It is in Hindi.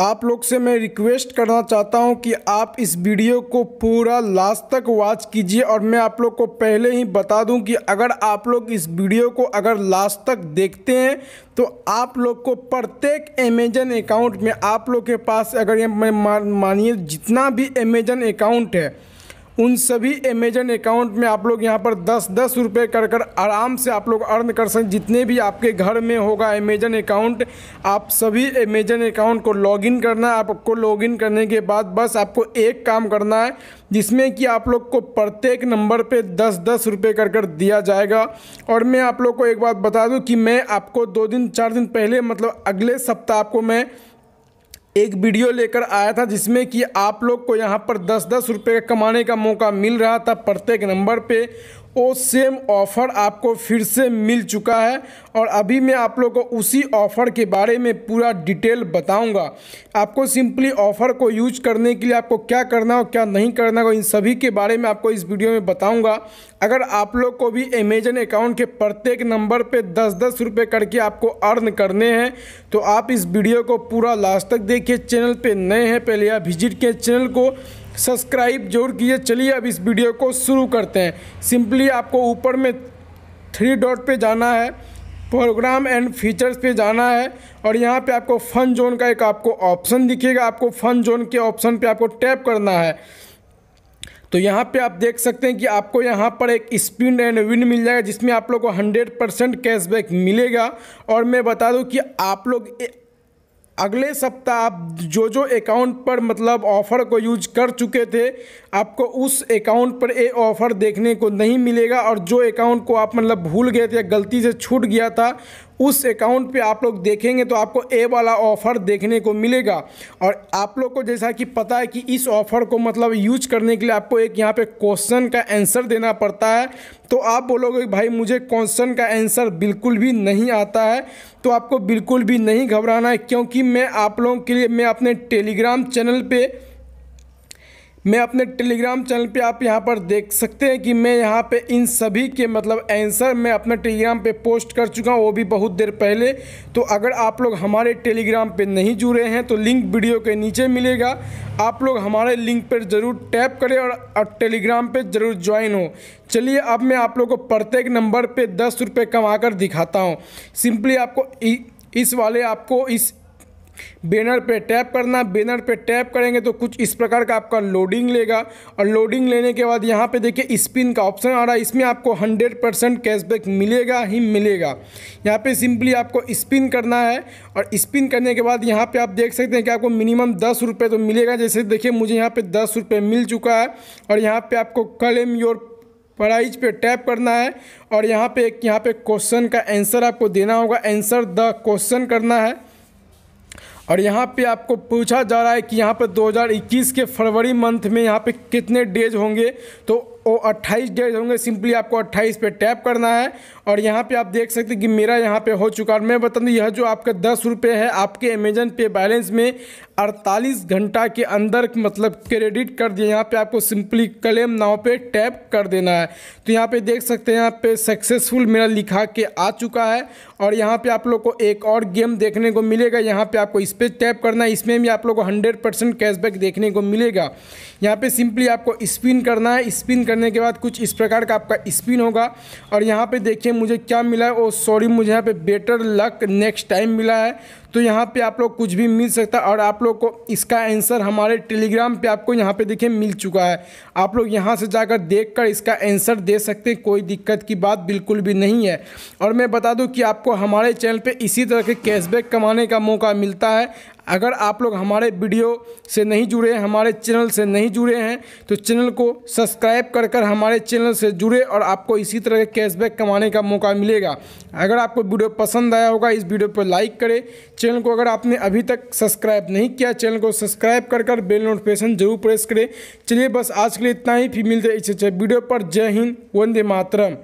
आप लोग से मैं रिक्वेस्ट करना चाहता हूं कि आप इस वीडियो को पूरा लास्ट तक वॉच कीजिए और मैं आप लोग को पहले ही बता दूं कि अगर आप लोग इस वीडियो को अगर लास्ट तक देखते हैं तो आप लोग को प्रत्येक अमेजन अकाउंट में आप लोग के पास अगर ये मैं मानिए जितना भी अमेजन अकाउंट है उन सभी अमेजन अकाउंट में आप लोग यहाँ पर दस दस रुपये कर कर आराम से आप लोग अर्न कर सकें जितने भी आपके घर में होगा अमेजन अकाउंट आप सभी अमेजन अकाउंट को लॉगिन करना है आपको लॉगिन करने के बाद बस आपको एक काम करना है जिसमें कि आप लोग को प्रत्येक नंबर पे दस दस रुपये कर कर दिया जाएगा और मैं आप लोग को एक बात बता दूँ कि मैं आपको दो दिन चार दिन पहले मतलब अगले सप्ताह आपको मैं एक वीडियो लेकर आया था जिसमें कि आप लोग को यहाँ पर दस दस रुपये कमाने का मौका मिल रहा था प्रत्येक नंबर पे वो सेम ऑफ़र आपको फिर से मिल चुका है और अभी मैं आप लोग को उसी ऑफ़र के बारे में पूरा डिटेल बताऊंगा आपको सिंपली ऑफ़र को यूज करने के लिए आपको क्या करना हो क्या नहीं करना हो इन सभी के बारे में आपको इस वीडियो में बताऊंगा अगर आप लोग को भी अमेजन अकाउंट के प्रत्येक नंबर पे दस दस रुपये करके आपको अर्न करने हैं तो आप इस वीडियो को पूरा लास्ट तक देखिए चैनल पर नए हैं पहले आप विजिट किए चैनल को सब्सक्राइब जरूर कीजिए चलिए अब इस वीडियो को शुरू करते हैं सिंपली आपको ऊपर में थ्री डॉट पे जाना है प्रोग्राम एंड फीचर्स पे जाना है और यहाँ पे आपको फन जोन का एक आपको ऑप्शन दिखेगा आपको फन जोन के ऑप्शन पे आपको टैप करना है तो यहाँ पे आप देख सकते हैं कि आपको यहाँ पर एक स्पिन एंड विन मिल जाएगा जिसमें आप लोग को हंड्रेड परसेंट कैशबैक मिलेगा और मैं बता दूँ कि आप लोग अगले सप्ताह आप जो जो अकाउंट पर मतलब ऑफ़र को यूज कर चुके थे आपको उस अकाउंट पर ये ऑफ़र देखने को नहीं मिलेगा और जो अकाउंट को आप मतलब भूल गए थे या गलती से छूट गया था उस अकाउंट पे आप लोग देखेंगे तो आपको ए वाला ऑफ़र देखने को मिलेगा और आप लोग को जैसा कि पता है कि इस ऑफ़र को मतलब यूज करने के लिए आपको एक यहाँ पे क्वेश्चन का आंसर देना पड़ता है तो आप बोलोगे भाई मुझे क्वेश्चन का आंसर बिल्कुल भी नहीं आता है तो आपको बिल्कुल भी नहीं घबराना है क्योंकि मैं आप लोगों के लिए मैं अपने टेलीग्राम चैनल पर मैं अपने टेलीग्राम चैनल पे आप यहाँ पर देख सकते हैं कि मैं यहाँ पे इन सभी के मतलब आंसर मैं अपने टेलीग्राम पे पोस्ट कर चुका हूँ वो भी बहुत देर पहले तो अगर आप लोग हमारे टेलीग्राम पे नहीं जुड़े हैं तो लिंक वीडियो के नीचे मिलेगा आप लोग हमारे लिंक पर ज़रूर टैप करें और टेलीग्राम पर ज़रूर ज्वाइन हो चलिए अब मैं आप लोग को प्रत्येक नंबर पर दस रुपये कमा कर दिखाता हूँ सिंपली आपको इस वाले आपको इस बैनर पे टैप करना बैनर पे टैप करेंगे तो कुछ इस प्रकार का आपका लोडिंग लेगा और लोडिंग लेने के बाद यहाँ पे देखिए स्पिन का ऑप्शन आ रहा है इसमें आपको 100 परसेंट कैशबैक मिलेगा ही मिलेगा यहाँ पे सिंपली आपको स्पिन करना है और स्पिन करने के बाद यहाँ पे आप देख सकते हैं कि आपको मिनिमम दस रुपये तो मिलेगा जैसे देखिए मुझे यहाँ पे दस रुपये मिल चुका है और यहाँ पर आपको क्लेम योर प्राइज पे टैप करना है और यहाँ पे एक यहाँ पे क्वेश्चन का आंसर आपको देना होगा आंसर द क्वेश्चन करना है और यहाँ पे आपको पूछा जा रहा है कि यहाँ पर 2021 के फरवरी मंथ में यहाँ पे कितने डेज होंगे तो आपको 28 डेट होंगे सिंपली आपको 28 पे टैप करना है और यहाँ पे आप देख सकते हैं कि मेरा यहाँ पे हो चुका है मैं बता दूँ यह जो आपका दस रुपये है आपके अमेजन पे बैलेंस में 48 घंटा के अंदर मतलब क्रेडिट कर दिया यहाँ पे आपको सिंपली क्लेम नाव पे टैप कर देना है तो यहाँ पे देख सकते हैं यहाँ पे सक्सेसफुल मेरा लिखा के आ चुका है और यहाँ पे आप लोग को एक और गेम देखने को मिलेगा यहाँ पे आपको इस पर टैप करना है इसमें भी आप लोग को हंड्रेड परसेंट कैशबैक देखने को मिलेगा यहाँ पे सिंपली आपको स्पिन करना है स्पिन करने करने के बाद कुछ इस प्रकार का आपका स्पिन होगा और यहाँ पे देखिए मुझे क्या मिला है ओ सॉरी मुझे यहाँ पे बेटर लक नेक्स्ट टाइम मिला है तो यहाँ पे आप लोग कुछ भी मिल सकता है और आप लोग को इसका आंसर हमारे टेलीग्राम पे आपको यहाँ पे देखिए मिल चुका है आप लोग यहाँ से जाकर देखकर इसका आंसर दे सकते हैं कोई दिक्कत की बात बिल्कुल भी नहीं है और मैं बता दूँ कि आपको हमारे चैनल पर इसी तरह के कैशबैक कमाने का मौका मिलता है अगर आप लोग हमारे वीडियो से नहीं जुड़े हैं हमारे चैनल से नहीं जुड़े हैं तो चैनल को सब्सक्राइब कर कर हमारे चैनल से जुड़े और आपको इसी तरह के कैशबैक कमाने का मौका मिलेगा अगर आपको वीडियो पसंद आया होगा इस वीडियो पर लाइक करें चैनल को अगर आपने अभी तक सब्सक्राइब नहीं किया चैनल को सब्सक्राइब कर कर बेल नोटिफिकेशन जरूर प्रेस करें चलिए बस आज के लिए इतना ही फिर मिलते इस वीडियो पर जय हिंद वंदे मातरम